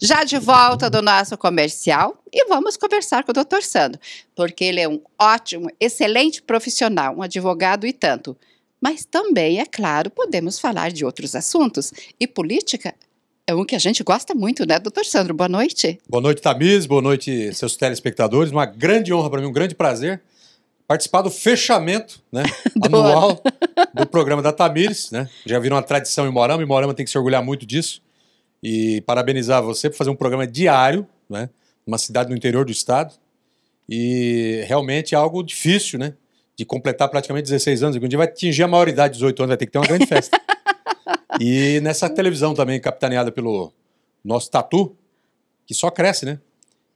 Já de volta do nosso comercial e vamos conversar com o Dr. Sandro, porque ele é um ótimo, excelente profissional, um advogado e tanto. Mas também, é claro, podemos falar de outros assuntos e política é um que a gente gosta muito, né, doutor Sandro? Boa noite. Boa noite, Tamires. Boa noite, seus telespectadores. Uma grande honra para mim, um grande prazer participar do fechamento né, do anual ano. do programa da Tamires. Né? Já virou uma tradição em Morama, e Morama tem que se orgulhar muito disso e parabenizar você por fazer um programa diário, né? Uma cidade no interior do estado. E realmente é algo difícil, né? De completar praticamente 16 anos. Um dia vai atingir a maioridade, de 18 anos, vai ter que ter uma grande festa. e nessa televisão também, capitaneada pelo nosso Tatu, que só cresce, né?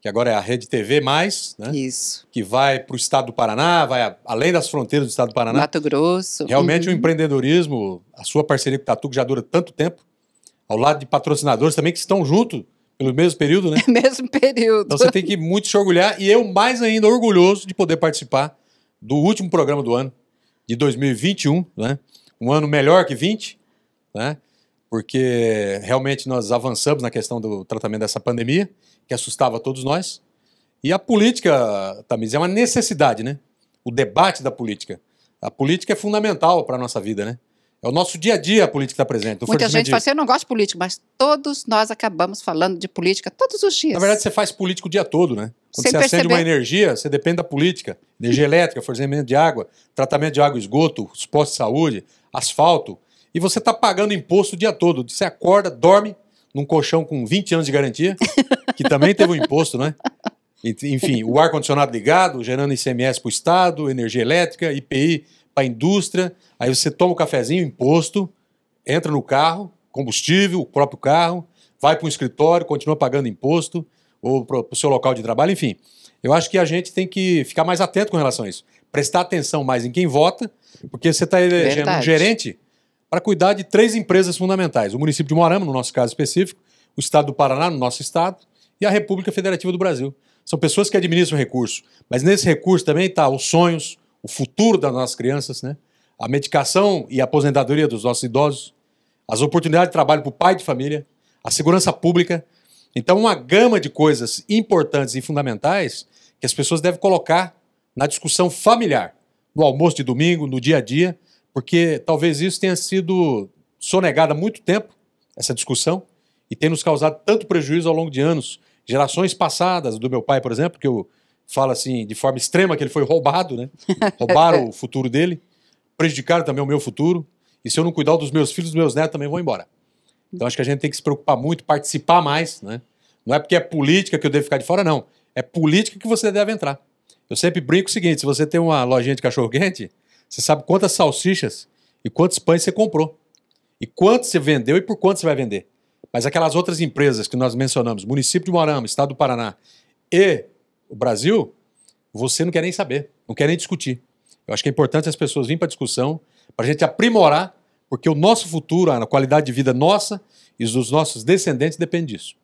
Que agora é a Rede TV Mais, né? Isso. Que vai para o estado do Paraná, vai a, além das fronteiras do estado do Paraná. Mato Grosso. Realmente uhum. o empreendedorismo, a sua parceria com o Tatu, que já dura tanto tempo, ao lado de patrocinadores também que estão junto pelo mesmo período, né? mesmo período. Então você tem que muito se orgulhar e eu mais ainda orgulhoso de poder participar do último programa do ano de 2021, né? Um ano melhor que 20, né? Porque realmente nós avançamos na questão do tratamento dessa pandemia, que assustava todos nós. E a política, Tamiz, é uma necessidade, né? O debate da política. A política é fundamental para a nossa vida, né? É o nosso dia a dia a política está presente. Muita gente fala assim, eu não gosto de político, mas todos nós acabamos falando de política todos os dias. Na verdade, você faz político o dia todo, né? Quando Sem você perceber. acende uma energia, você depende da política. Energia elétrica, fornecimento de água, tratamento de água e esgoto, os postos de saúde, asfalto. E você está pagando imposto o dia todo. Você acorda, dorme num colchão com 20 anos de garantia, que também teve um imposto, né? Enfim, o ar-condicionado ligado, gerando ICMS para o Estado, energia elétrica, IPI para a indústria, aí você toma um cafezinho, imposto, entra no carro, combustível, o próprio carro, vai para um escritório, continua pagando imposto, ou para o seu local de trabalho, enfim. Eu acho que a gente tem que ficar mais atento com relação a isso. Prestar atenção mais em quem vota, porque você está elegendo Verdade. um gerente para cuidar de três empresas fundamentais: o município de Morama, no nosso caso específico, o estado do Paraná, no nosso estado, e a República Federativa do Brasil. São pessoas que administram recursos, mas nesse recurso também está os sonhos, o futuro das nossas crianças, né? a medicação e a aposentadoria dos nossos idosos, as oportunidades de trabalho para o pai de família, a segurança pública. Então, uma gama de coisas importantes e fundamentais que as pessoas devem colocar na discussão familiar, no almoço de domingo, no dia a dia, porque talvez isso tenha sido sonegado há muito tempo, essa discussão, e tenha nos causado tanto prejuízo ao longo de anos. Gerações passadas, do meu pai, por exemplo, que eu fala assim de forma extrema que ele foi roubado, né? Roubaram o futuro dele, prejudicaram também o meu futuro. E se eu não cuidar dos meus filhos, meus netos também vão embora. Então acho que a gente tem que se preocupar muito, participar mais, né? Não é porque é política que eu devo ficar de fora, não. É política que você deve entrar. Eu sempre brinco o seguinte: se você tem uma lojinha de cachorro-quente, você sabe quantas salsichas e quantos pães você comprou. E quanto você vendeu e por quanto você vai vender. Mas aquelas outras empresas que nós mencionamos, município de Morama, estado do Paraná e o Brasil, você não quer nem saber, não quer nem discutir. Eu acho que é importante as pessoas virem para a discussão, para a gente aprimorar, porque o nosso futuro, a qualidade de vida nossa e dos nossos descendentes depende disso.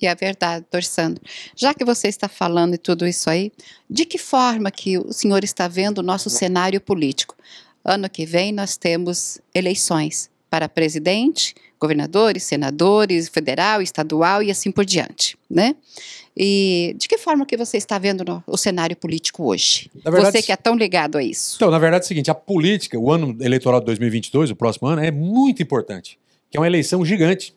E é verdade, Sandro. Já que você está falando e tudo isso aí, de que forma que o senhor está vendo o nosso cenário político? Ano que vem nós temos eleições para presidente, governadores, senadores, federal, estadual e assim por diante, né? E de que forma que você está vendo no, o cenário político hoje? Verdade, você que é tão ligado a isso. Então, na verdade é o seguinte, a política, o ano eleitoral de 2022, o próximo ano, é muito importante, que é uma eleição gigante,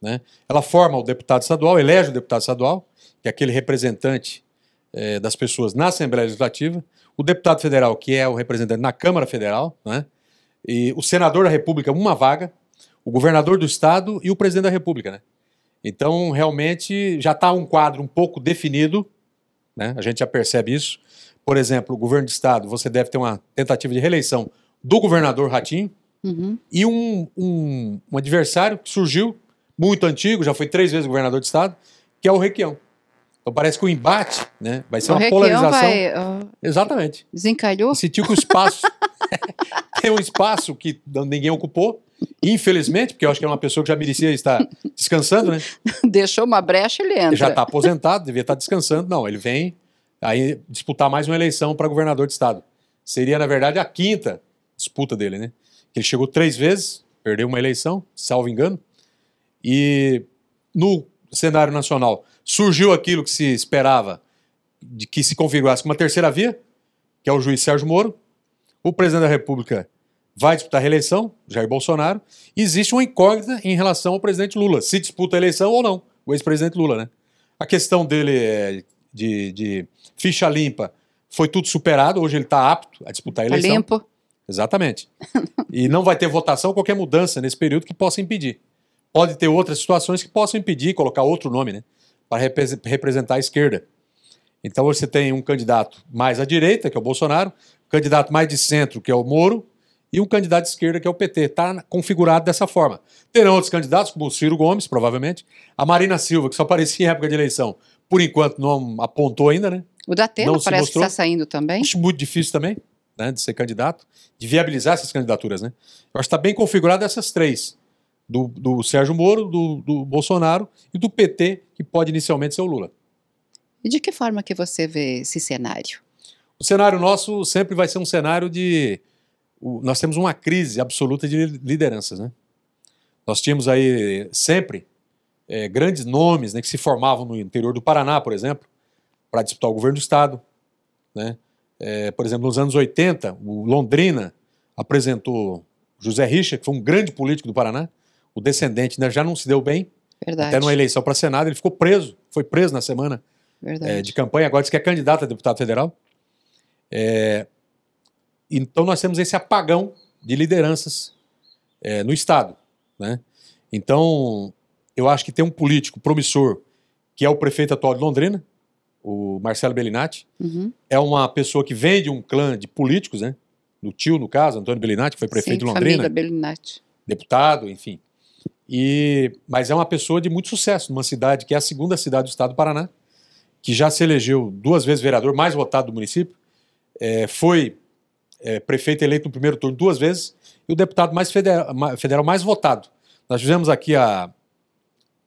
né? Ela forma o deputado estadual, elege o deputado estadual, que é aquele representante é, das pessoas na Assembleia Legislativa, o deputado federal, que é o representante na Câmara Federal, né? e o senador da República, uma vaga, o governador do estado e o presidente da República, né? Então, realmente, já está um quadro um pouco definido, né? a gente já percebe isso. Por exemplo, o governo do estado, você deve ter uma tentativa de reeleição do governador Ratinho uhum. e um, um, um, adversário que surgiu, muito antigo, já foi três vezes governador do estado, que é o Requião. Então parece que o embate né, vai ser o uma Requião polarização. Vai, uh, Exatamente. Desencalhou? Sentiu que o espaço. tem um espaço que ninguém ocupou Infelizmente, porque eu acho que é uma pessoa que já merecia estar descansando, né? Deixou uma brecha, ele entra. Ele já está aposentado, devia estar tá descansando. Não, ele vem aí disputar mais uma eleição para governador de estado. Seria, na verdade, a quinta disputa dele, né? Ele chegou três vezes, perdeu uma eleição, salvo engano. E no cenário nacional surgiu aquilo que se esperava de que se configurasse uma terceira via, que é o juiz Sérgio Moro. O presidente da República vai disputar a reeleição, Jair Bolsonaro, existe uma incógnita em relação ao presidente Lula, se disputa a eleição ou não, o ex-presidente Lula, né? A questão dele é de, de, ficha limpa foi tudo superado, hoje ele está apto a disputar a tá eleição. Tá limpo. Exatamente. e não vai ter votação qualquer mudança nesse período que possa impedir. Pode ter outras situações que possam impedir, colocar outro nome, né? Para representar a esquerda. Então você tem um candidato mais à direita, que é o Bolsonaro, candidato mais de centro, que é o Moro, e um candidato de esquerda que é o PT. Está configurado dessa forma. Terão outros candidatos, como o Ciro Gomes, provavelmente, a Marina Silva, que só aparecia em época de eleição. Por enquanto não apontou ainda, né? O Datena parece mostrou. que está saindo também. Acho muito difícil também, né, de ser candidato, de viabilizar essas candidaturas, né? Eu acho que está bem configurado essas três. Do, do Sérgio Moro, do, do Bolsonaro e do PT, que pode inicialmente ser o Lula. E de que forma que você vê esse cenário? O cenário nosso sempre vai ser um cenário de o, nós temos uma crise absoluta de lideranças. Né? Nós tínhamos aí sempre é, grandes nomes né, que se formavam no interior do Paraná, por exemplo, para disputar o governo do Estado. Né? É, por exemplo, nos anos 80, o Londrina apresentou José Richa, que foi um grande político do Paraná, o descendente né, já não se deu bem. Verdade. Até numa eleição para Senado, ele ficou preso, foi preso na semana é, de campanha, agora diz que é candidato a deputado federal. É, então nós temos esse apagão de lideranças é, no Estado. Né? Então, eu acho que tem um político promissor, que é o prefeito atual de Londrina, o Marcelo Bellinati. Uhum. É uma pessoa que vem de um clã de políticos, né? Do tio, no caso, Antônio Bellinati, que foi prefeito Sim, de Londrina. Bellinati. Deputado, enfim. E, mas é uma pessoa de muito sucesso, numa cidade que é a segunda cidade do estado do Paraná, que já se elegeu duas vezes vereador, mais votado do município. É, foi é, prefeito eleito no primeiro turno duas vezes e o deputado mais federal, federal mais votado. Nós tivemos aqui a,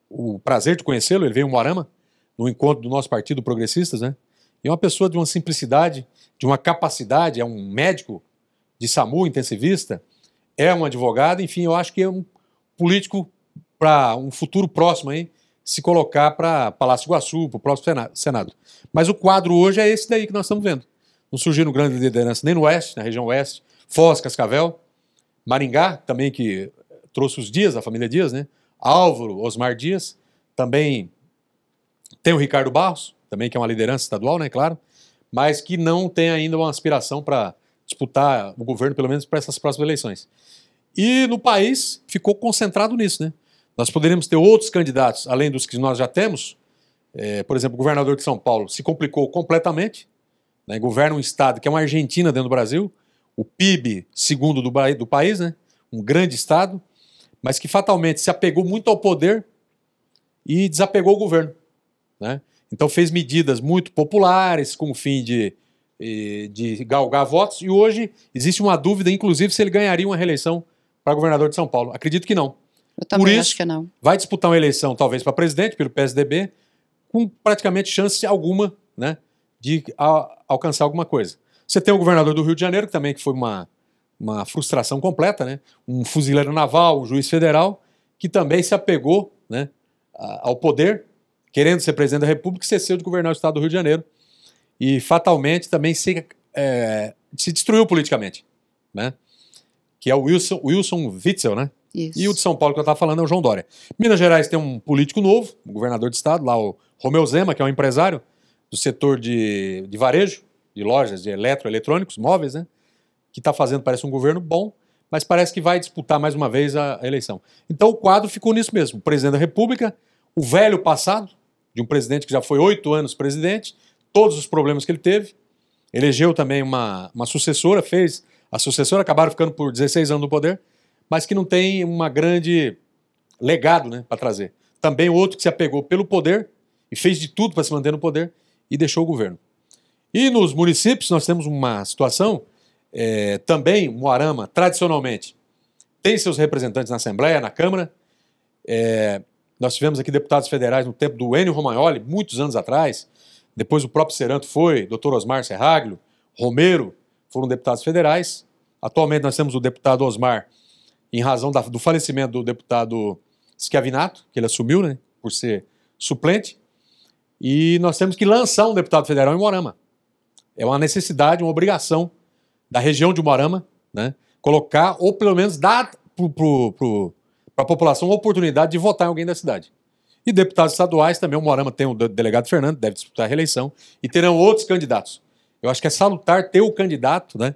o prazer de conhecê-lo, ele veio em Moarama, no encontro do nosso partido Progressistas, né? E é uma pessoa de uma simplicidade, de uma capacidade, é um médico de SAMU, intensivista, é um advogado, enfim, eu acho que é um político para um futuro próximo aí, se colocar para Palácio Iguaçu, para o próximo Senado. Mas o quadro hoje é esse daí que nós estamos vendo não surgiram grandes lideranças nem no Oeste, na região Oeste, Foz, Cascavel, Maringá, também que eh, trouxe os Dias, a família Dias, né? Álvaro, Osmar Dias, também tem o Ricardo Barros, também que é uma liderança estadual, né, claro, mas que não tem ainda uma aspiração para disputar o governo, pelo menos para essas próximas eleições. E no país ficou concentrado nisso, né? Nós poderíamos ter outros candidatos, além dos que nós já temos. É, por exemplo, o governador de São Paulo se complicou completamente, né, governa um estado que é uma Argentina dentro do Brasil, o PIB segundo do, do país, né, um grande estado, mas que fatalmente se apegou muito ao poder e desapegou o governo. Né? Então fez medidas muito populares com o fim de, de galgar votos e hoje existe uma dúvida, inclusive, se ele ganharia uma reeleição para governador de São Paulo. Acredito que não. Eu também Por isso, acho que não. Vai disputar uma eleição, talvez, para presidente, pelo PSDB, com praticamente chance alguma né, de a, alcançar alguma coisa. Você tem o governador do Rio de Janeiro, que também que foi uma, uma frustração completa, né? um fuzileiro naval, um juiz federal, que também se apegou né, ao poder, querendo ser presidente da República, e cesseu de governar o estado do Rio de Janeiro e fatalmente também se, é, se destruiu politicamente. Né? Que é o Wilson, Wilson Witzel, né? Isso. E o de São Paulo que eu estava falando é o João Dória. Minas Gerais tem um político novo, um governador de estado, lá o Romeu Zema, que é um empresário, do setor de, de varejo, de lojas, de eletroeletrônicos, móveis, né? Que está fazendo, parece um governo bom, mas parece que vai disputar mais uma vez a, a eleição. Então o quadro ficou nisso mesmo. O presidente da República, o velho passado, de um presidente que já foi oito anos presidente, todos os problemas que ele teve, elegeu também uma, uma sucessora, fez a sucessora, acabaram ficando por 16 anos no poder, mas que não tem uma grande legado né, para trazer. Também outro que se apegou pelo poder e fez de tudo para se manter no poder e deixou o governo. E nos municípios nós temos uma situação, é, também Moarama, tradicionalmente, tem seus representantes na Assembleia, na Câmara. É, nós tivemos aqui deputados federais no tempo do Enio Romagnoli, muitos anos atrás. Depois o próprio Seranto foi, doutor Osmar Serraglio, Romero, foram deputados federais. Atualmente nós temos o deputado Osmar, em razão da, do falecimento do deputado Schiavinato, que ele assumiu, né, por ser suplente. E nós temos que lançar um deputado federal em Morama. É uma necessidade, uma obrigação da região de Morama, né? Colocar, ou pelo menos dar para a população a oportunidade de votar em alguém da cidade. E deputados estaduais também, o Morama tem o delegado Fernando, deve disputar a reeleição, e terão outros candidatos. Eu acho que é salutar ter o candidato, né?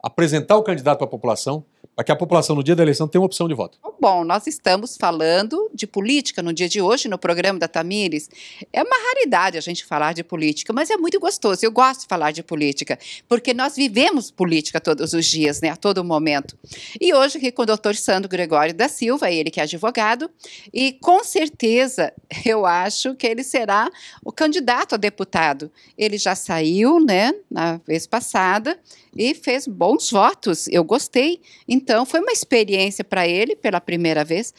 apresentar o candidato para a população, para que a população, no dia da eleição, tenha uma opção de voto. Tá bom, nós estamos falando de política no dia de hoje, no programa da Tamires. É uma raridade a gente falar de política, mas é muito gostoso. Eu gosto de falar de política, porque nós vivemos política todos os dias, né, a todo momento. E hoje aqui com o doutor Sandro Gregório da Silva, ele que é advogado, e com certeza eu acho que ele será o candidato a deputado. Ele já saiu, né, na vez passada, e fez bons votos. Eu gostei. Então, então foi uma experiência para ele pela primeira vez.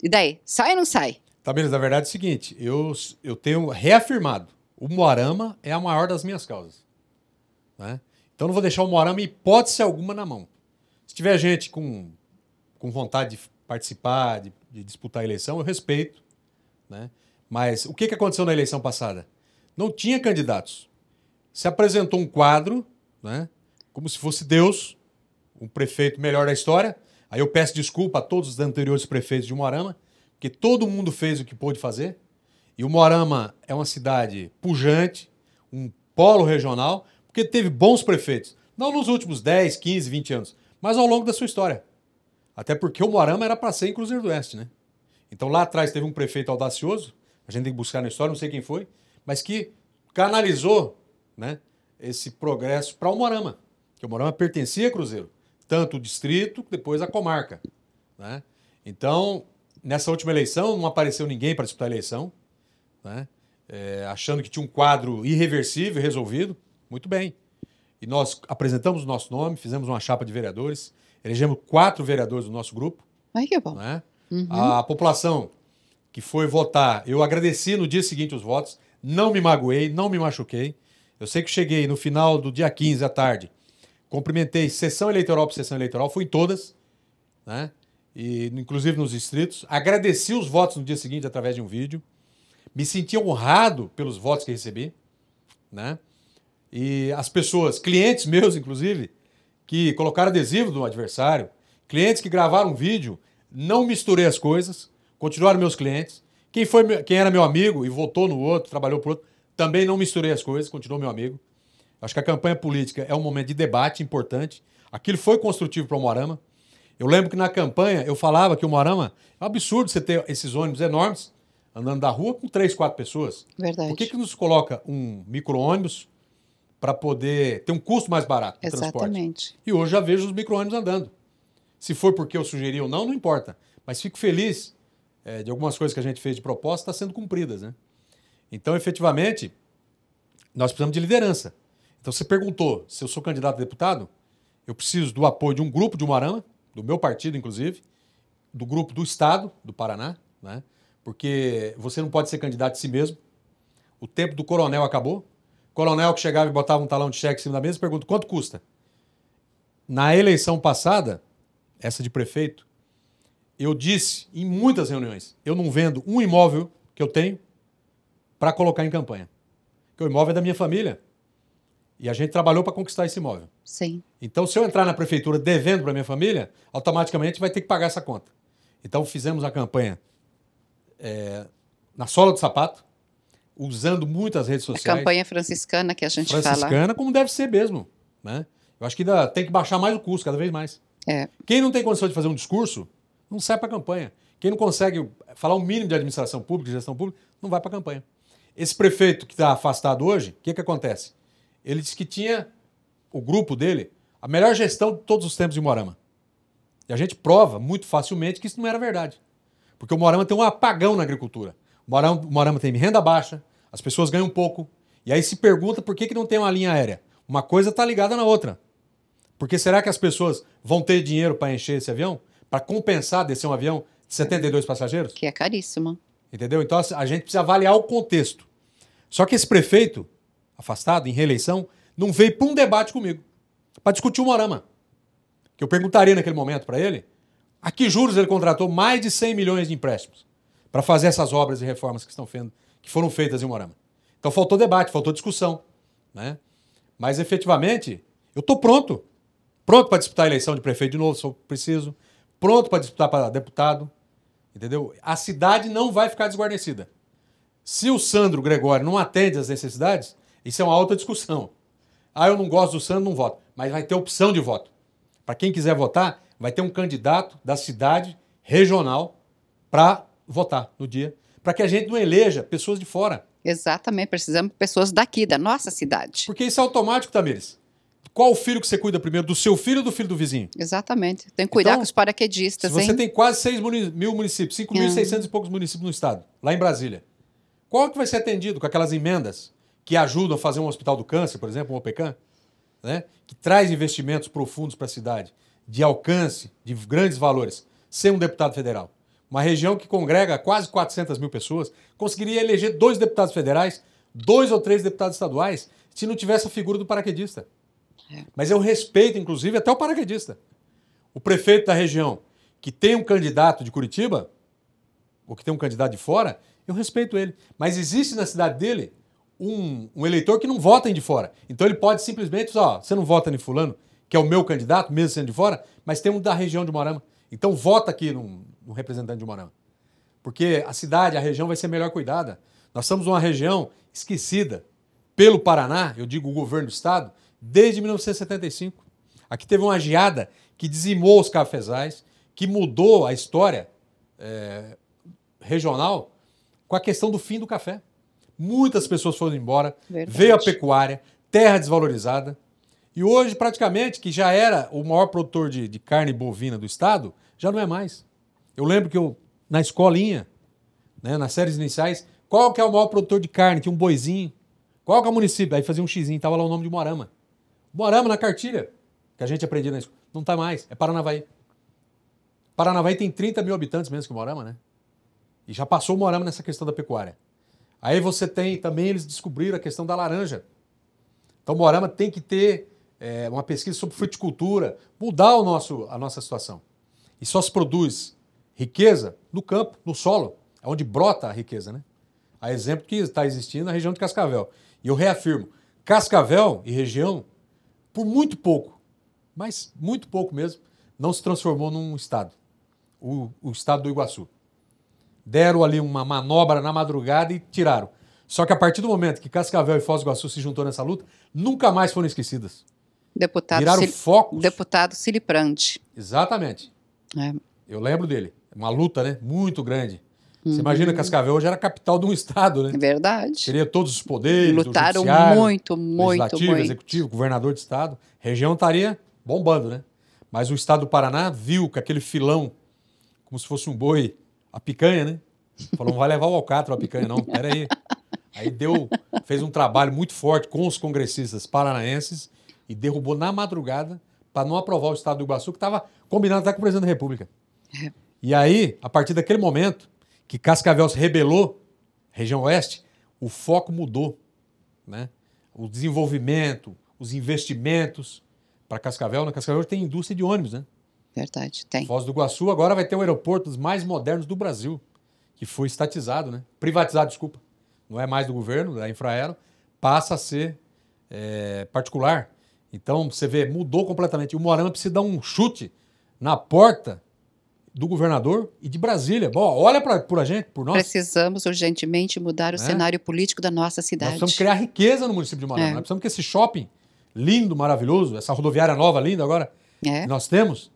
E daí? Sai ou não sai? Tá, beleza. Na verdade é o seguinte: eu, eu tenho reafirmado. O Moarama é a maior das minhas causas. Né? Então não vou deixar o Moarama hipótese alguma na mão. Se tiver gente com, com vontade de participar, de, de disputar a eleição, eu respeito. Né? Mas o que, que aconteceu na eleição passada? Não tinha candidatos. Se apresentou um quadro, né? como se fosse Deus, um prefeito melhor da história. Aí eu peço desculpa a todos os anteriores prefeitos de Moarama, que todo mundo fez o que pôde fazer. E o Moarama é uma cidade pujante, um polo regional, porque teve bons prefeitos. Não nos últimos 10, 15, 20 anos, mas ao longo da sua história. Até porque o Moarama era para ser em Cruzeiro do Oeste, né? Então lá atrás teve um prefeito audacioso, a gente tem que buscar na história, não sei quem foi, mas que canalizou né, esse progresso para o Moarama, que o Moarama pertencia a Cruzeiro tanto o distrito, depois a comarca. Né? Então, nessa última eleição, não apareceu ninguém para disputar a eleição, né? é, achando que tinha um quadro irreversível resolvido. Muito bem. E nós apresentamos o nosso nome, fizemos uma chapa de vereadores, elegemos quatro vereadores do nosso grupo. Ai, que bom. Né? Uhum. A população que foi votar, eu agradeci no dia seguinte os votos, não me magoei, não me machuquei. Eu sei que cheguei no final do dia 15 à tarde cumprimentei sessão eleitoral por sessão eleitoral, fui em todas, né? E, inclusive nos distritos. Agradeci os votos no dia seguinte através de um vídeo. Me senti honrado pelos votos que recebi, né? E as pessoas, clientes meus, inclusive, que colocaram adesivo do adversário, clientes que gravaram um vídeo, não misturei as coisas, continuaram meus clientes. Quem, foi, quem era meu amigo e votou no outro, trabalhou para outro, também não misturei as coisas, continuou meu amigo. Acho que a campanha política é um momento de debate importante. Aquilo foi construtivo para o Moarama. Eu lembro que na campanha eu falava que o Moarama é um absurdo você ter esses ônibus enormes andando da rua com três, quatro pessoas. Verdade. Por que, que nos coloca um micro-ônibus para poder ter um custo mais barato de transporte? Exatamente. E hoje já vejo os micro-ônibus andando. Se foi porque eu sugeri ou não, não importa. Mas fico feliz é, de algumas coisas que a gente fez de proposta estar tá sendo cumpridas. Né? Então, efetivamente, nós precisamos de liderança. Então você perguntou se eu sou candidato a deputado, eu preciso do apoio de um grupo de Umarama, do meu partido, inclusive, do grupo do Estado do Paraná, né? porque você não pode ser candidato de si mesmo. O tempo do coronel acabou. Coronel que chegava e botava um talão de cheque em cima da mesa pergunta quanto custa. Na eleição passada, essa de prefeito, eu disse em muitas reuniões: eu não vendo um imóvel que eu tenho para colocar em campanha. Porque o imóvel é da minha família. E a gente trabalhou para conquistar esse imóvel. Sim. Então, se eu entrar na prefeitura devendo para minha família, automaticamente vai ter que pagar essa conta. Então, fizemos a campanha é, na sola do sapato, usando muitas redes sociais. A campanha franciscana que a gente franciscana, fala. Franciscana, como deve ser mesmo. Né? Eu acho que ainda tem que baixar mais o custo, cada vez mais. É. Quem não tem condição de fazer um discurso, não sai para a campanha. Quem não consegue falar o mínimo de administração pública, de gestão pública, não vai para a campanha. Esse prefeito que está afastado hoje, o que, que acontece? Ele disse que tinha o grupo dele, a melhor gestão de todos os tempos de Morama E a gente prova muito facilmente que isso não era verdade. Porque o Morama tem um apagão na agricultura. O Morama, o tem renda baixa, as pessoas ganham pouco. E aí se pergunta por que, que não tem uma linha aérea. Uma coisa está ligada na outra. Porque será que as pessoas vão ter dinheiro para encher esse avião? Para compensar descer um avião de 72 passageiros? Que é caríssimo. Entendeu? Então a gente precisa avaliar o contexto. Só que esse prefeito, afastado, em reeleição, não veio para um debate comigo, para discutir o Morama. Que eu perguntaria naquele momento para ele a que juros ele contratou mais de 100 milhões de empréstimos para fazer essas obras e reformas que, estão fendo, que foram feitas em Morama. Então faltou debate, faltou discussão. Né? Mas efetivamente, eu estou pronto. Pronto para disputar a eleição de prefeito de novo, se eu preciso. Pronto para disputar para deputado. Entendeu? A cidade não vai ficar desguarnecida. Se o Sandro Gregório não atende às necessidades, isso é uma alta discussão. Ah, eu não gosto do Sandro, não voto. Mas vai ter opção de voto. Para quem quiser votar, vai ter um candidato da cidade regional para votar no dia, para que a gente não eleja pessoas de fora. Exatamente, precisamos de pessoas daqui, da nossa cidade. Porque isso é automático, Tamires. Qual o filho que você cuida primeiro? Do seu filho ou do filho do vizinho? Exatamente. Tem que cuidar então, com os paraquedistas, se você hein? tem quase 6 mil municípios, 5.600 é. e poucos municípios no estado, lá em Brasília. Qual que vai ser atendido com aquelas emendas? que ajudam a fazer um hospital do câncer, por exemplo, um OPECAN, né? que traz investimentos profundos para a cidade, de alcance, de grandes valores, ser um deputado federal. Uma região que congrega quase 400 mil pessoas, conseguiria eleger dois deputados federais, dois ou três deputados estaduais, se não tivesse a figura do paraquedista. É. Mas eu respeito, inclusive, até o paraquedista. O prefeito da região que tem um candidato de Curitiba, ou que tem um candidato de fora, eu respeito ele. Mas existe na cidade dele um, um, eleitor que não vota em de fora. Então ele pode simplesmente dizer, ó, você não vota em fulano, que é o meu candidato, mesmo sendo de fora, mas tem um da região de Morama. Então vota aqui num, num representante de Morama. Porque a cidade, a região vai ser melhor cuidada. Nós somos uma região esquecida pelo Paraná, eu digo o governo do estado, desde 1975. Aqui teve uma geada que dizimou os cafezais, que mudou a história é, regional com a questão do fim do café muitas pessoas foram embora, Verdade. veio a pecuária, terra desvalorizada. E hoje, praticamente, que já era o maior produtor de, de carne bovina do estado, já não é mais. Eu lembro que eu, na escolinha, né, nas séries iniciais, qual que é o maior produtor de carne? Tinha um boizinho. Qual que é o município? Aí fazia um xizinho, tava lá o nome de Morama. Morama na cartilha, que a gente aprendia na escola. Não tá mais, é Paranavaí. Paranavaí tem 30 mil habitantes menos que Morama, né? E já passou o Morama nessa questão da pecuária. Aí você tem também, eles descobriram a questão da laranja. Então, Morama tem que ter é, uma pesquisa sobre fruticultura, mudar o nosso, a nossa situação. E só se produz riqueza no campo, no solo, é onde brota a riqueza, né? A exemplo que está existindo na região de Cascavel. E eu reafirmo, Cascavel e região, por muito pouco, mas muito pouco mesmo, não se transformou num estado, o, o estado do Iguaçu deram ali uma manobra na madrugada e tiraram. Só que a partir do momento que Cascavel e Foz do Iguaçu se juntou nessa luta, nunca mais foram esquecidas. Deputado Viraram focos. Deputado Ciliprante. Exatamente. É. Eu lembro dele. Uma luta, né? Muito grande. Você uhum. imagina Cascavel hoje era a capital de um estado, né? É verdade. Teria todos os poderes, lutaram muito, muito, legislativo, muito. executivo, governador de estado. Região estaria bombando, né? Mas o estado do Paraná viu que aquele filão, como se fosse um boi a picanha, né? Falou, não vai levar o alcatra a picanha, não. Peraí. Aí deu, fez um trabalho muito forte com os congressistas paranaenses e derrubou na madrugada para não aprovar o Estado do Iguaçu, que estava combinado até com o presidente da República. E aí, a partir daquele momento que Cascavel se rebelou, região oeste, o foco mudou. Né? O desenvolvimento, os investimentos para Cascavel. Né? Cascavel tem indústria de ônibus, né? Verdade, tem. Foz do Iguaçu agora vai ter o um aeroporto dos mais modernos do Brasil, que foi estatizado, né? Privatizado, desculpa. Não é mais do governo, da é Infraero, passa a ser é, particular. Então, você vê, mudou completamente. O Morama precisa dar um chute na porta do governador e de Brasília. Bom, olha pra, por a gente, por nós. Precisamos urgentemente mudar o é? cenário político da nossa cidade. Nós precisamos criar riqueza no município de Morama. É. Nós precisamos que esse shopping lindo, maravilhoso, essa rodoviária nova, linda agora, é. nós temos,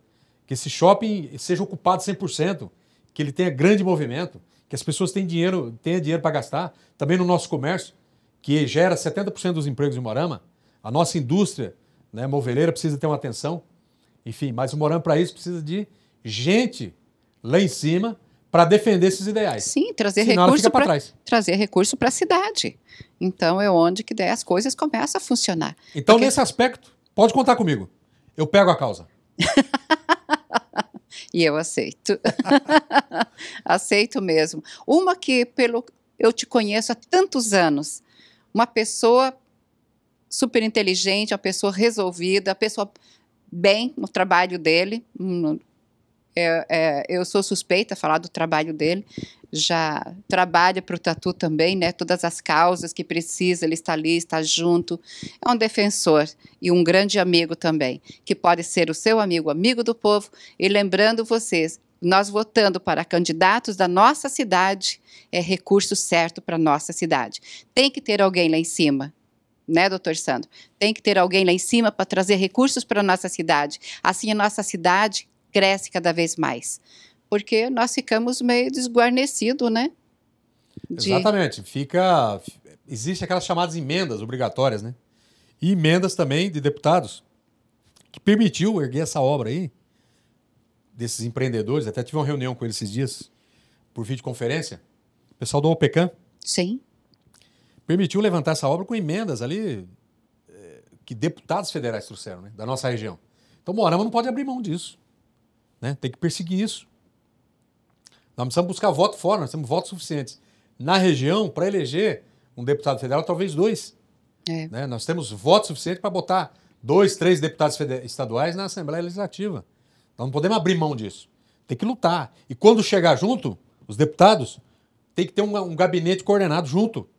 que esse shopping seja ocupado 100%, que ele tenha grande movimento, que as pessoas tenham dinheiro, tenham dinheiro para gastar. Também no nosso comércio, que gera 70% dos empregos em Morama, a nossa indústria né, moveleira precisa ter uma atenção. Enfim, mas o Morama, para isso, precisa de gente lá em cima para defender esses ideais. Sim, trazer Senão recurso para trazer recurso para a cidade. Então é onde que as coisas começam a funcionar. Então Porque... nesse aspecto, pode contar comigo. Eu pego a causa. E eu aceito. aceito mesmo. Uma que, pelo eu te conheço há tantos anos, uma pessoa super inteligente, uma pessoa resolvida, uma pessoa bem no trabalho dele. Hum, é, é, eu sou suspeita a falar do trabalho dele, já trabalha para o Tatu também, né? Todas as causas que precisa, ele está ali, está junto. É um defensor e um grande amigo também, que pode ser o seu amigo, amigo do povo. E lembrando vocês, nós votando para candidatos da nossa cidade é recurso certo para nossa cidade. Tem que ter alguém lá em cima, né, doutor Sandro? Tem que ter alguém lá em cima para trazer recursos para nossa cidade. Assim a nossa cidade cresce cada vez mais porque nós ficamos meio desguarnecidos, né? De... Exatamente. Fica. Existem aquelas chamadas emendas obrigatórias, né? E emendas também de deputados que permitiu erguer essa obra aí, desses empreendedores. Até tive uma reunião com eles esses dias, por videoconferência. O pessoal do OPECAM. Sim. Permitiu levantar essa obra com emendas ali eh, que deputados federais trouxeram, né? Da nossa região. Então, Morama não pode abrir mão disso. Né? Tem que perseguir isso. Nós precisamos buscar voto fora, nós temos votos suficientes. Na região, para eleger um deputado federal, talvez dois. É. Né? Nós temos votos suficientes para botar dois, três deputados estaduais na Assembleia Legislativa. Então não podemos abrir mão disso. Tem que lutar. E quando chegar junto, os deputados, tem que ter um, um gabinete coordenado junto.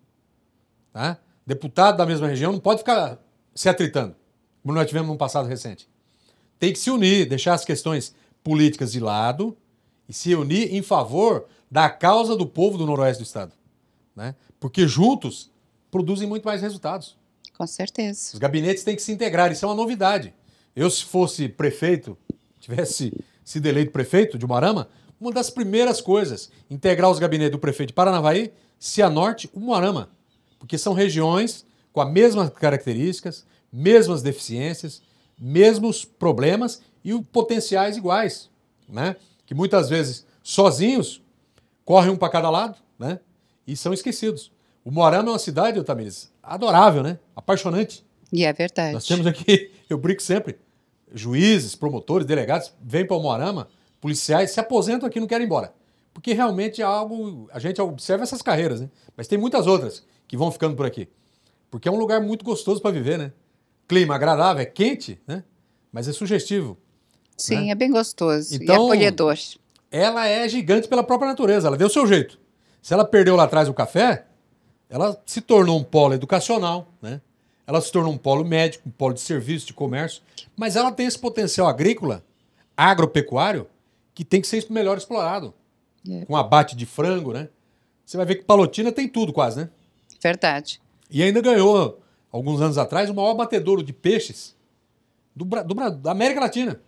Tá? Deputado da mesma região não pode ficar se atritando, como nós tivemos num passado recente. Tem que se unir, deixar as questões políticas de lado e se unir em favor da causa do povo do noroeste do estado. Né? Porque juntos produzem muito mais resultados. Com certeza. Os gabinetes têm que se integrar, isso é uma novidade. Eu, se fosse prefeito, tivesse sido eleito prefeito de Umarama, uma das primeiras coisas, integrar os gabinetes do prefeito de Paranavaí, Cianorte e Umarama. Porque são regiões com as mesmas características, mesmas deficiências, mesmos problemas e potenciais iguais. Né? que muitas vezes sozinhos correm um para cada lado, né? E são esquecidos. O Moarama é uma cidade, Otamires, adorável, né? Apaixonante. E é verdade. Nós temos aqui, eu brinco sempre, juízes, promotores, delegados vêm para o Moarama, policiais se aposentam aqui, não querem ir embora. Porque realmente é algo, a gente observa essas carreiras, né? Mas tem muitas outras que vão ficando por aqui. Porque é um lugar muito gostoso para viver, né? Clima agradável, é quente, né? Mas é sugestivo. Sim, né? é bem gostoso então, e acolhedor. Ela é gigante pela própria natureza, ela deu o seu jeito. Se ela perdeu lá atrás o café, ela se tornou um polo educacional, né? Ela se tornou um polo médico, um polo de serviço, de comércio, mas ela tem esse potencial agrícola, agropecuário, que tem que ser melhor explorado. É. Com abate de frango, né? Você vai ver que Palotina tem tudo quase, né? Verdade. E ainda ganhou, alguns anos atrás, o maior abatedouro de peixes do, do, da América Latina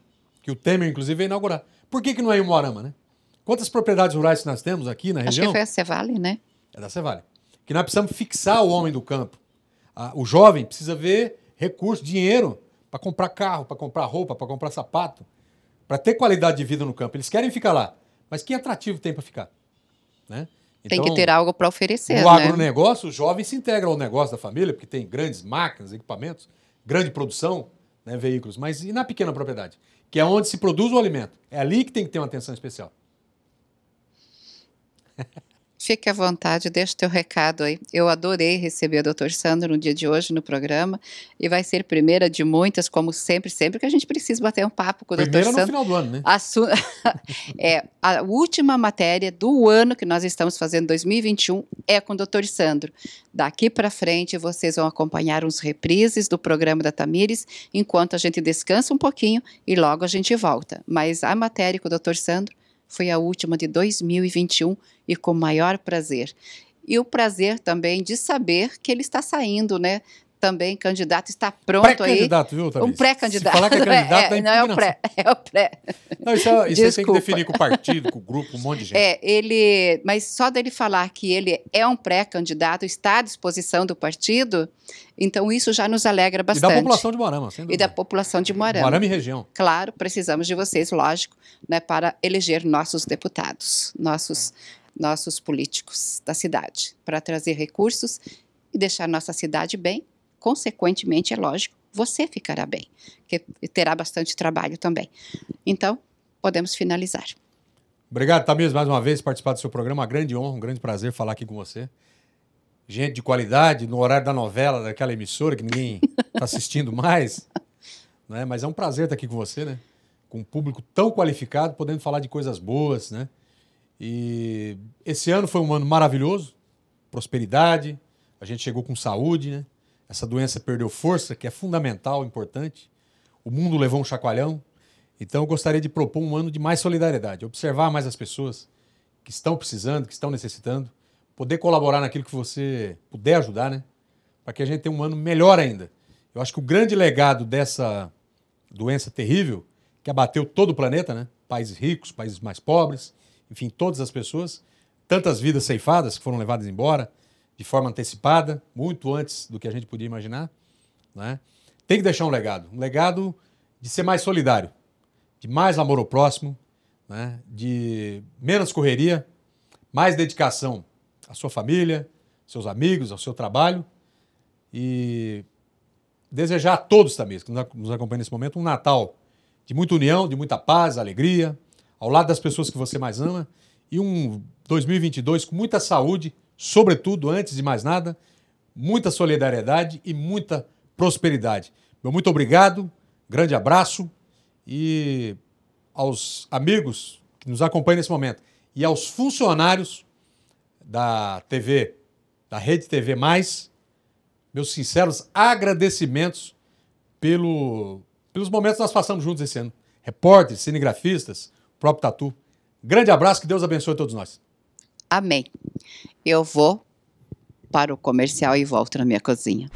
que o Temer, inclusive, veio inaugurar. Por que, que não é em Moarama, né? Quantas propriedades rurais nós temos aqui na região? Acho que foi a Cevale, né? É da Cevale. Que nós precisamos fixar o homem do campo. Ah, o jovem precisa ver recurso, dinheiro, para comprar carro, para comprar roupa, para comprar sapato, para ter qualidade de vida no campo. Eles querem ficar lá, mas que atrativo tem para ficar? Né? Então, tem que então, ter algo para oferecer. O né? agronegócio, né? o jovem se integra ao negócio da família, porque tem grandes máquinas, equipamentos, grande produção né, veículos, mas e na pequena propriedade, que é onde se produz o alimento? É ali que tem que ter uma atenção especial fique à vontade, deixa o teu recado aí. Eu adorei receber o Dr. Sandro no dia de hoje no programa e vai ser primeira de muitas, como sempre, sempre que a gente precisa bater um papo com o primeira Dr. Sandro. Primeira no final do ano, né? Assu... é, a última matéria do ano que nós estamos fazendo, 2021, é com o Dr. Sandro. Daqui para frente vocês vão acompanhar uns reprises do programa da Tamires, enquanto a gente descansa um pouquinho e logo a gente volta. Mas a matéria com o Dr. Sandro foi a última de 2021 e com maior prazer. E o prazer também de saber que ele está saindo, né, também candidato, está pronto pré aí. Pré-candidato, viu, Thaís? Um pré-candidato. Se falar que é candidato, é, é não é o pré. É o pré. Não, isso, é, isso tem que definir com o partido, com o grupo, um monte de gente. É, ele. Mas só dele falar que ele é um pré-candidato, está à disposição do partido, então isso já nos alegra bastante. E da população de Moarama, sem dúvida. E da população de Moarama. Moarama e região. Claro, precisamos de vocês, lógico, né, para eleger nossos deputados, nossos nossos políticos da cidade, para trazer recursos e deixar nossa cidade bem consequentemente, é lógico, você ficará bem, que terá bastante trabalho também. Então, podemos finalizar. Obrigado, Tamires, mais uma vez, por participar do seu programa. Uma grande honra, um grande prazer falar aqui com você. Gente de qualidade, no horário da novela, daquela emissora que ninguém está assistindo mais. né? Mas é um prazer estar aqui com você, né? Com um público tão qualificado, podendo falar de coisas boas, né? E esse ano foi um ano maravilhoso, prosperidade, a gente chegou com saúde, né? essa doença perdeu força, que é fundamental, importante. O mundo levou um chacoalhão. Então, eu gostaria de propor um ano de mais solidariedade, observar mais as pessoas que estão precisando, que estão necessitando, poder colaborar naquilo que você puder ajudar, né? Para que a gente tenha um ano melhor ainda. Eu acho que o grande legado dessa doença terrível, que abateu todo o planeta, né? Países ricos, países mais pobres, enfim, todas as pessoas, tantas vidas ceifadas que foram levadas embora, de forma antecipada, muito antes do que a gente podia imaginar. Né? Tem que deixar um legado, um legado de ser mais solidário, de mais amor ao próximo, né? de menos correria, mais dedicação à sua família, seus amigos, ao seu trabalho e desejar a todos também que nos acompanham nesse momento um Natal de muita união, de muita paz, alegria, ao lado das pessoas que você mais ama e um 2022 com muita saúde sobretudo, antes de mais nada, muita solidariedade e muita prosperidade. Meu muito obrigado, grande abraço e aos amigos que nos acompanham nesse momento e aos funcionários da TV, da Rede TV Mais, meus sinceros agradecimentos pelo, pelos momentos que nós passamos juntos esse ano. Repórteres, cinegrafistas, próprio Tatu. Grande abraço, que Deus abençoe todos nós. Amém. Eu vou para o comercial e volto na minha cozinha.